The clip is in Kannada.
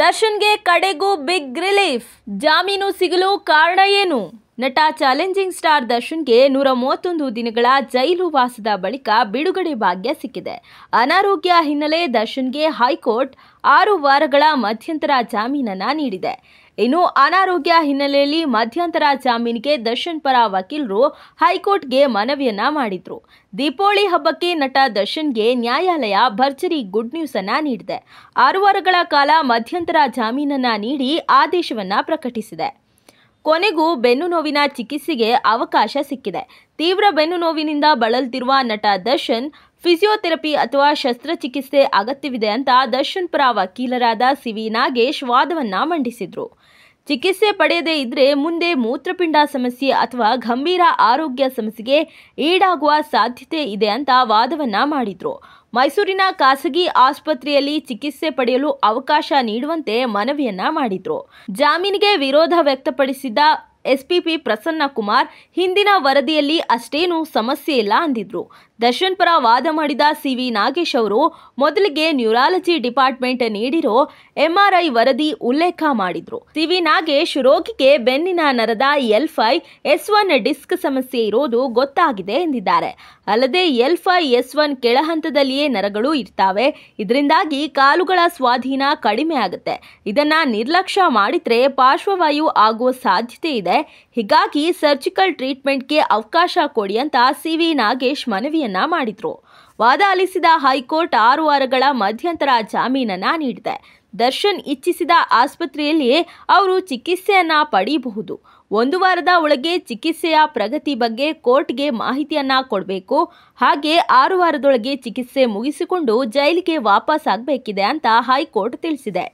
ದರ್ಶನ್ಗೆ ಕಡೆಗೂ ಬಿಗ್ ರಿಲೀಫ್ ಜಾಮೀನು ಸಿಗಲು ಕಾರಣ ಏನು ನಟ ಚಾಲೆಂಜಿಂಗ್ ಸ್ಟಾರ್ ದರ್ಶನ್ಗೆ ನೂರ ಮೂವತ್ತೊಂದು ದಿನಗಳ ಜೈಲು ವಾಸದ ಬಳಿಕ ಬಿಡುಗಡೆ ಭಾಗ್ಯ ಸಿಕ್ಕಿದೆ ಅನಾರೋಗ್ಯ ಹಿನ್ನೆಲೆ ದರ್ಶನ್ಗೆ ಹೈಕೋರ್ಟ್ ಆರು ವಾರಗಳ ಮಧ್ಯಂತರ ಜಾಮೀನನ್ನು ನೀಡಿದೆ ಇನ್ನು ಅನಾರೋಗ್ಯ ಹಿನ್ನೆಲೆಯಲ್ಲಿ ಮಧ್ಯಂತರ ಜಾಮೀನಿಗೆ ದರ್ಶನ್ ಪರ ವಕೀಲರು ಹೈಕೋರ್ಟ್ಗೆ ಮನವಿಯನ್ನ ಮಾಡಿದ್ರು ದೀಪಾವಳಿ ಹಬ್ಬಕ್ಕೆ ನಟ ದರ್ಶನ್ಗೆ ನ್ಯಾಯಾಲಯ ಭರ್ಜರಿ ಗುಡ್ ನ್ಯೂಸ್ ಅನ್ನ ನೀಡಿದೆ ಆರು ವಾರಗಳ ಕಾಲ ಮಧ್ಯಂತರ ಜಾಮೀನನ್ನ ನೀಡಿ ಆದೇಶವನ್ನ ಪ್ರಕಟಿಸಿದೆ ಕೊನೆಗೂ ಬೆನ್ನು ನೋವಿನ ಚಿಕಿತ್ಸೆಗೆ ಅವಕಾಶ ಸಿಕ್ಕಿದೆ ತೀವ್ರ ಬೆನ್ನು ನೋವಿನಿಂದ ಬಳಲ್ತಿರುವ ನಟ ದರ್ಶನ್ ಫಿಸಿಯೋಥೆರಪಿ ಅಥವಾ ಶಸ್ತ್ರಚಿಕಿತ್ಸೆ ಅಗತ್ಯವಿದೆ ಅಂತ ದರ್ಶನ್ ಪರ ವಕೀಲರಾದ ಸಿವಿ ನಾಗೇಶ್ ವಾದವನ್ನ ಮಂಡಿಸಿದ್ರು ಚಿಕಿತ್ಸೆ ಪಡೆಯದೇ ಇದ್ರೆ ಮುಂದೆ ಮೂತ್ರಪಿಂಡ ಸಮಸ್ಯೆ ಅಥವಾ ಗಂಭೀರ ಆರೋಗ್ಯ ಸಮಸ್ಯೆಗೆ ಈಡಾಗುವ ಸಾಧ್ಯತೆ ಇದೆ ಅಂತ ವಾದವನ್ನ ಮಾಡಿದ್ರು ಮೈಸೂರಿನ ಖಾಸಗಿ ಆಸ್ಪತ್ರೆಯಲ್ಲಿ ಚಿಕಿತ್ಸೆ ಪಡೆಯಲು ಅವಕಾಶ ನೀಡುವಂತೆ ಮನವಿಯನ್ನ ಮಾಡಿದ್ರು ಜಾಮೀನಿಗೆ ವಿರೋಧ ವ್ಯಕ್ತಪಡಿಸಿದ ಎಸ್ಪಿಪಿ ಪ್ರಸನ್ನ ಕುಮಾರ್ ಹಿಂದಿನ ವರದಿಯಲ್ಲಿ ಅಷ್ಟೇನು ಸಮಸ್ಯೆ ಇಲ್ಲ ಅಂದಿದ್ರು ದರ್ಶನ್ ಪರ ವಾದ ಮಾಡಿದ ಸಿ ವಿ ನಾಗೇಶ್ ಅವರು ಮೊದಲಿಗೆ ನ್ಯೂರಾಲಜಿ ಡಿಪಾರ್ಟ್ಮೆಂಟ್ ನೀಡಿರೋ ಎಂಆರ್ಐ ವರದಿ ಉಲ್ಲೇಖ ಮಾಡಿದ್ರು ಸಿ ವಿ ನಾಗೇಶ್ ರೋಗಿಗೆ ಬೆನ್ನಿನ ನರದ L five S one disc ಸಮಸ್ಯೆ ಇರೋದು ಗೊತ್ತಾಗಿದೆ ಎಂದಿದ್ದಾರೆ ಅಲ್ಲದೆ ಎಲ್ ಫೈ ಎಸ್ ಒನ್ ಕೆಳಹಂತದಲ್ಲಿಯೇ ನರಗಳು ಇರ್ತಾವೆ ಇದರಿಂದಾಗಿ ಕಾಲುಗಳ ಸ್ವಾಧೀನ ಕಡಿಮೆ ಆಗುತ್ತೆ ಇದನ್ನ ನಿರ್ಲಕ್ಷ್ಯ ಮಾಡಿದ್ರೆ ಪಾರ್ಶ್ವವಾಯು ಆಗುವ ಸಾಧ್ಯತೆ ಇದೆ ಹೀಗಾಗಿ ಸರ್ಜಿಕಲ್ ಟ್ರೀಟ್ಮೆಂಟ್ಗೆ ಅವಕಾಶ ಕೊಡಿ ಅಂತ ಸಿ ವಿ ನಾಗೇಶ್ ಮನವಿಯನ್ನ ಮಾಡಿದ್ರು ವಾದ ಅಲಿಸಿದ ಹೈಕೋರ್ಟ್ ಆರು ವಾರಗಳ ಮಧ್ಯಂತರ ಜಾಮೀನನ್ನ ನೀಡಿದೆ ದರ್ಶನ್ ಇಚ್ಛಿಸಿದ ಆಸ್ಪತ್ರೆಯಲ್ಲಿ ಅವರು ಚಿಕಿತ್ಸೆಯನ್ನ ಪಡೆಯಬಹುದು ಒಂದು ವಾರದ ಒಳಗೆ ಚಿಕಿತ್ಸೆಯ ಪ್ರಗತಿ ಬಗ್ಗೆ ಕೋರ್ಟ್ಗೆ ಮಾಹಿತಿಯನ್ನ ಕೊಡಬೇಕು ಹಾಗೆ ಆರು ವಾರದೊಳಗೆ ಚಿಕಿತ್ಸೆ ಮುಗಿಸಿಕೊಂಡು ಜೈಲಿಗೆ ವಾಪಸ್ ಆಗಬೇಕಿದೆ ಅಂತ ಹೈಕೋರ್ಟ್ ತಿಳಿಸಿದೆ